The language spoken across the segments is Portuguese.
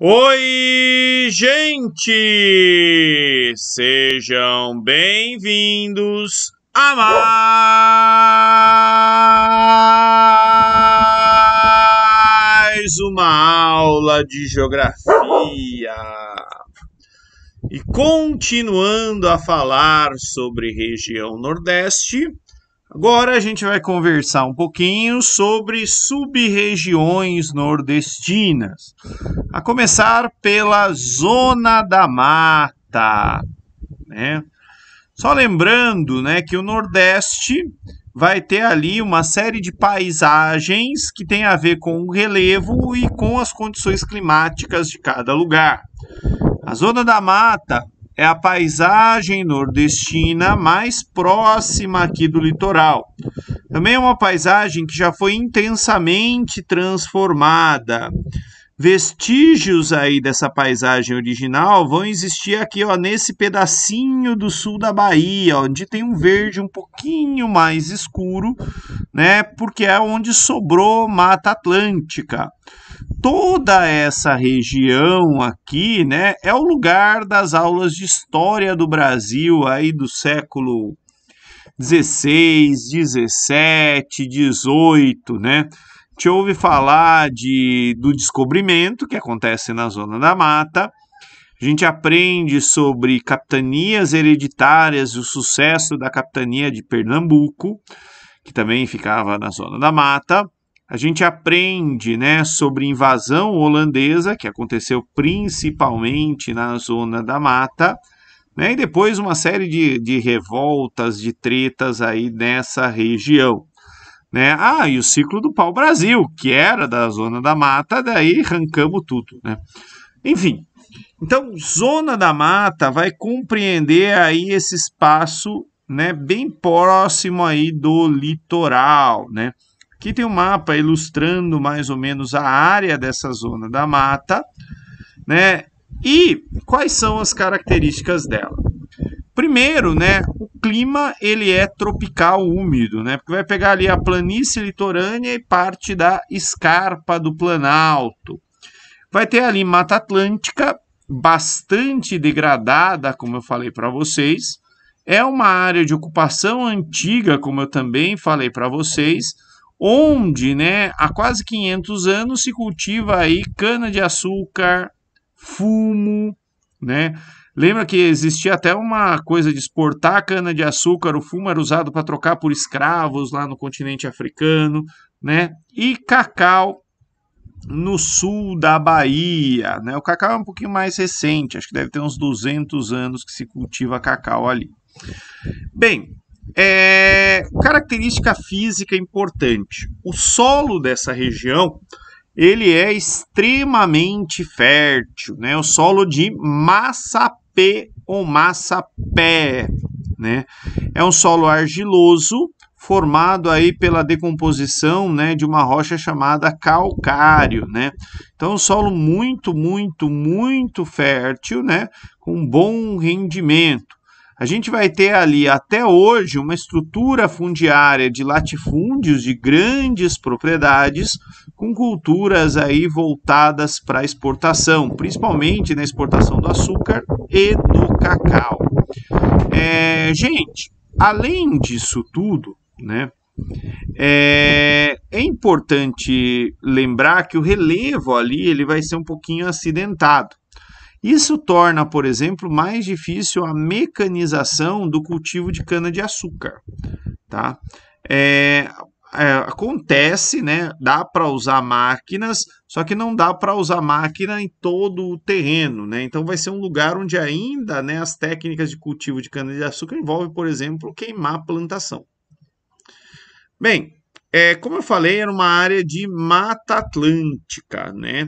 Oi, gente! Sejam bem-vindos a mais uma aula de geografia. E continuando a falar sobre região Nordeste, Agora a gente vai conversar um pouquinho sobre sub-regiões nordestinas, a começar pela Zona da Mata. Né? Só lembrando né, que o Nordeste vai ter ali uma série de paisagens que tem a ver com o relevo e com as condições climáticas de cada lugar. A Zona da Mata é a paisagem nordestina mais próxima aqui do litoral. Também é uma paisagem que já foi intensamente transformada. Vestígios aí dessa paisagem original vão existir aqui, ó, nesse pedacinho do sul da Bahia, onde tem um verde um pouquinho mais escuro, né? Porque é onde sobrou Mata Atlântica toda essa região aqui, né, é o lugar das aulas de história do Brasil aí do século 16, 17, 18, né? Te ouve falar de, do descobrimento que acontece na Zona da Mata. A gente aprende sobre capitanias hereditárias e o sucesso da capitania de Pernambuco, que também ficava na Zona da Mata a gente aprende né, sobre invasão holandesa, que aconteceu principalmente na zona da mata, né, e depois uma série de, de revoltas, de tretas aí nessa região. Né? Ah, e o ciclo do pau-brasil, que era da zona da mata, daí arrancamos tudo. Né? Enfim, então, zona da mata vai compreender aí esse espaço né, bem próximo aí do litoral, né? Aqui tem um mapa ilustrando mais ou menos a área dessa zona da mata, né? E quais são as características dela? Primeiro, né, o clima ele é tropical úmido, né? Porque vai pegar ali a planície litorânea e parte da escarpa do Planalto. Vai ter ali Mata Atlântica, bastante degradada, como eu falei para vocês. É uma área de ocupação antiga, como eu também falei para vocês onde né, há quase 500 anos se cultiva aí cana-de-açúcar, fumo, né? Lembra que existia até uma coisa de exportar cana-de-açúcar, o fumo era usado para trocar por escravos lá no continente africano, né? E cacau no sul da Bahia, né? O cacau é um pouquinho mais recente, acho que deve ter uns 200 anos que se cultiva cacau ali. Bem, é, característica física importante. O solo dessa região ele é extremamente fértil, né? O solo de p ou massapé, né? É um solo argiloso formado aí pela decomposição, né, de uma rocha chamada calcário, né? Então, um solo muito, muito, muito fértil, né, com bom rendimento a gente vai ter ali até hoje uma estrutura fundiária de latifúndios de grandes propriedades com culturas aí voltadas para exportação, principalmente na exportação do açúcar e do cacau. É, gente, além disso tudo, né? É, é, importante lembrar que o relevo ali ele vai ser um pouquinho acidentado. Isso torna, por exemplo, mais difícil a mecanização do cultivo de cana-de-açúcar. Tá? É, é, acontece, né? Dá para usar máquinas, só que não dá para usar máquina em todo o terreno, né? Então vai ser um lugar onde ainda, né, as técnicas de cultivo de cana-de-açúcar envolvem, por exemplo, queimar a plantação. Bem, é, como eu falei, era uma área de Mata Atlântica, né?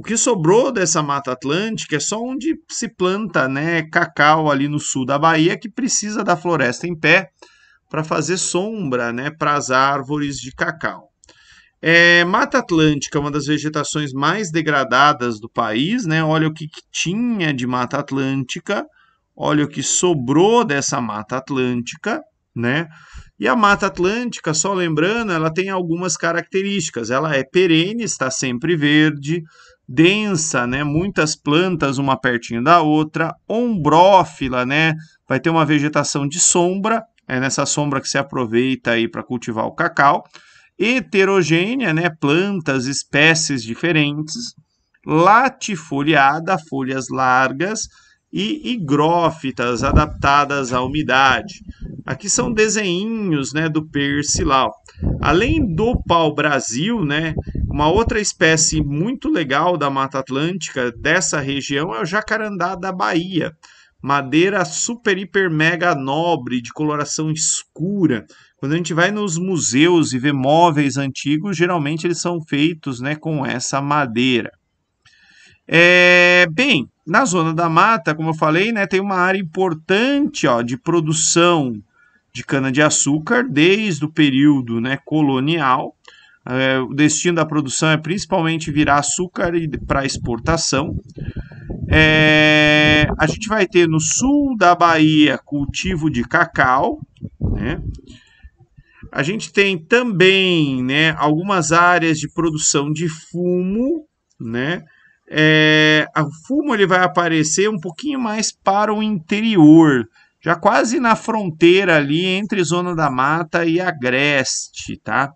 O que sobrou dessa Mata Atlântica é só onde se planta né, cacau ali no sul da Bahia, que precisa da floresta em pé para fazer sombra né, para as árvores de cacau. É, Mata Atlântica é uma das vegetações mais degradadas do país. Né? Olha o que, que tinha de Mata Atlântica, olha o que sobrou dessa Mata Atlântica. Né? E a Mata Atlântica, só lembrando, ela tem algumas características. Ela é perene, está sempre verde, densa, né? Muitas plantas uma pertinho da outra, ombrófila, né? Vai ter uma vegetação de sombra, é nessa sombra que se aproveita aí para cultivar o cacau. Heterogênea, né? Plantas, espécies diferentes. Latifoliada, folhas largas e higrófitas adaptadas à umidade. Aqui são desenhinhos, né, do persilau. Além do pau-brasil, né, uma outra espécie muito legal da Mata Atlântica, dessa região, é o jacarandá da Bahia. Madeira super, hiper, mega nobre, de coloração escura. Quando a gente vai nos museus e vê móveis antigos, geralmente eles são feitos né, com essa madeira. É, bem, na zona da mata, como eu falei, né, tem uma área importante ó, de produção de cana-de-açúcar desde o período né, colonial é, o destino da produção é principalmente virar açúcar para exportação. É, a gente vai ter no sul da Bahia cultivo de cacau, né? A gente tem também, né, algumas áreas de produção de fumo, né? É, o fumo ele vai aparecer um pouquinho mais para o interior, já quase na fronteira ali entre Zona da Mata e Agreste, tá?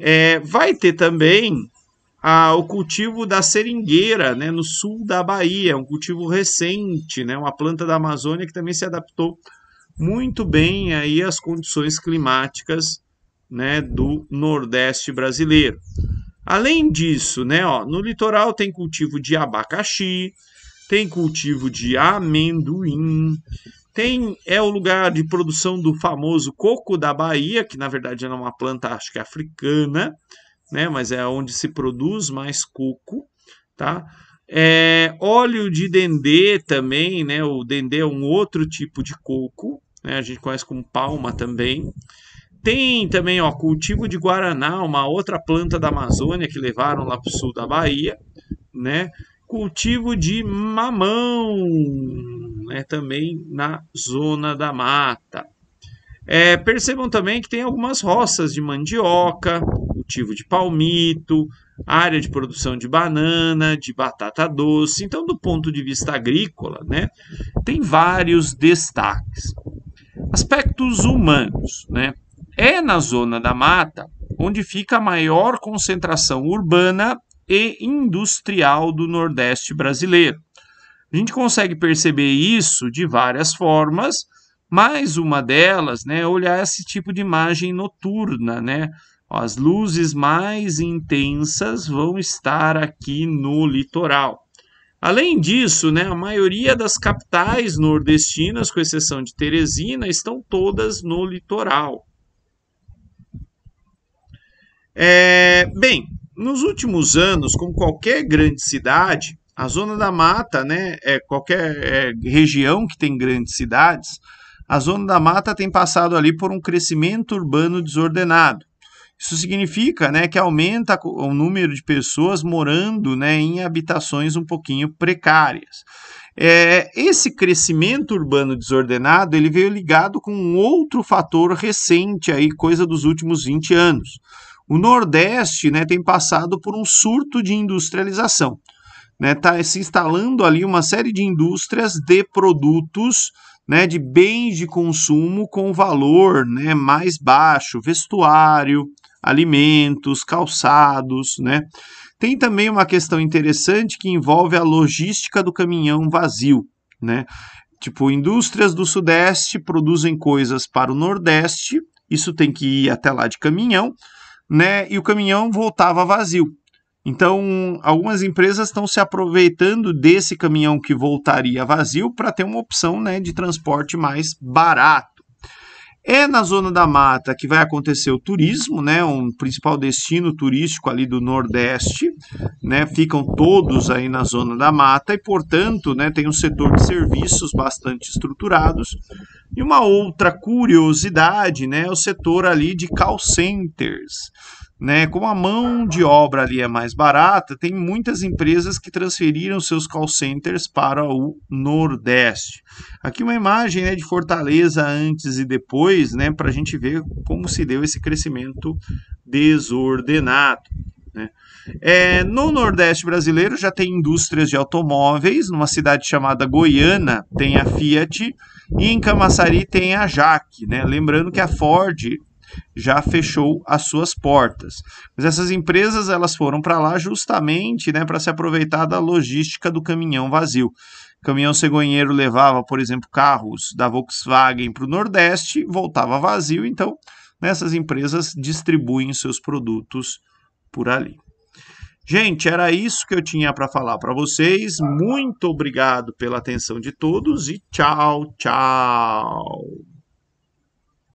É, vai ter também a, ah, o cultivo da seringueira, né, no sul da Bahia, é um cultivo recente, né, uma planta da Amazônia que também se adaptou muito bem aí às condições climáticas, né, do Nordeste brasileiro. Além disso, né, ó, no litoral tem cultivo de abacaxi, tem cultivo de amendoim, tem é o lugar de produção do famoso coco da Bahia, que na verdade é uma planta acho que é africana, né, mas é onde se produz mais coco, tá? É, óleo de dendê também, né? O dendê é um outro tipo de coco, né? A gente conhece como palma também. Tem também, ó, cultivo de guaraná, uma outra planta da Amazônia que levaram lá para o sul da Bahia, né? cultivo de mamão, né, também na zona da mata. É, percebam também que tem algumas roças de mandioca, cultivo de palmito, área de produção de banana, de batata doce. Então, do ponto de vista agrícola, né, tem vários destaques. Aspectos humanos, né? É na zona da mata onde fica a maior concentração urbana e industrial do Nordeste brasileiro. A gente consegue perceber isso de várias formas, mas uma delas né, é olhar esse tipo de imagem noturna. Né? As luzes mais intensas vão estar aqui no litoral. Além disso, né, a maioria das capitais nordestinas, com exceção de Teresina, estão todas no litoral. É, bem, nos últimos anos, como qualquer grande cidade, a zona da mata, né, é qualquer é, região que tem grandes cidades, a zona da mata tem passado ali por um crescimento urbano desordenado. Isso significa né, que aumenta o número de pessoas morando né, em habitações um pouquinho precárias. É, esse crescimento urbano desordenado ele veio ligado com um outro fator recente, aí, coisa dos últimos 20 anos, o Nordeste né, tem passado por um surto de industrialização. Está né, tá se instalando ali uma série de indústrias de produtos, né, de bens de consumo com valor né, mais baixo, vestuário, alimentos, calçados. Né. Tem também uma questão interessante que envolve a logística do caminhão vazio. Né. Tipo, indústrias do Sudeste produzem coisas para o Nordeste, isso tem que ir até lá de caminhão né, e o caminhão voltava vazio. Então, algumas empresas estão se aproveitando desse caminhão que voltaria vazio para ter uma opção né, de transporte mais barato. É na zona da mata que vai acontecer o turismo, né? Um principal destino turístico ali do Nordeste, né? Ficam todos aí na zona da mata e, portanto, né, tem um setor de serviços bastante estruturados. E uma outra curiosidade, né, é o setor ali de call centers. Né? Como a mão de obra ali é mais barata, tem muitas empresas que transferiram seus call centers para o Nordeste. Aqui uma imagem né, de Fortaleza antes e depois, né, para a gente ver como se deu esse crescimento desordenado. Né? É, no Nordeste brasileiro já tem indústrias de automóveis, numa cidade chamada Goiânia tem a Fiat e em Camaçari tem a Jaque. Né? Lembrando que a Ford já fechou as suas portas. Mas essas empresas elas foram para lá justamente né, para se aproveitar da logística do caminhão vazio. O caminhão cegonheiro levava, por exemplo, carros da Volkswagen para o Nordeste, voltava vazio, então nessas né, empresas distribuem seus produtos por ali. Gente, era isso que eu tinha para falar para vocês. Muito obrigado pela atenção de todos e tchau, tchau.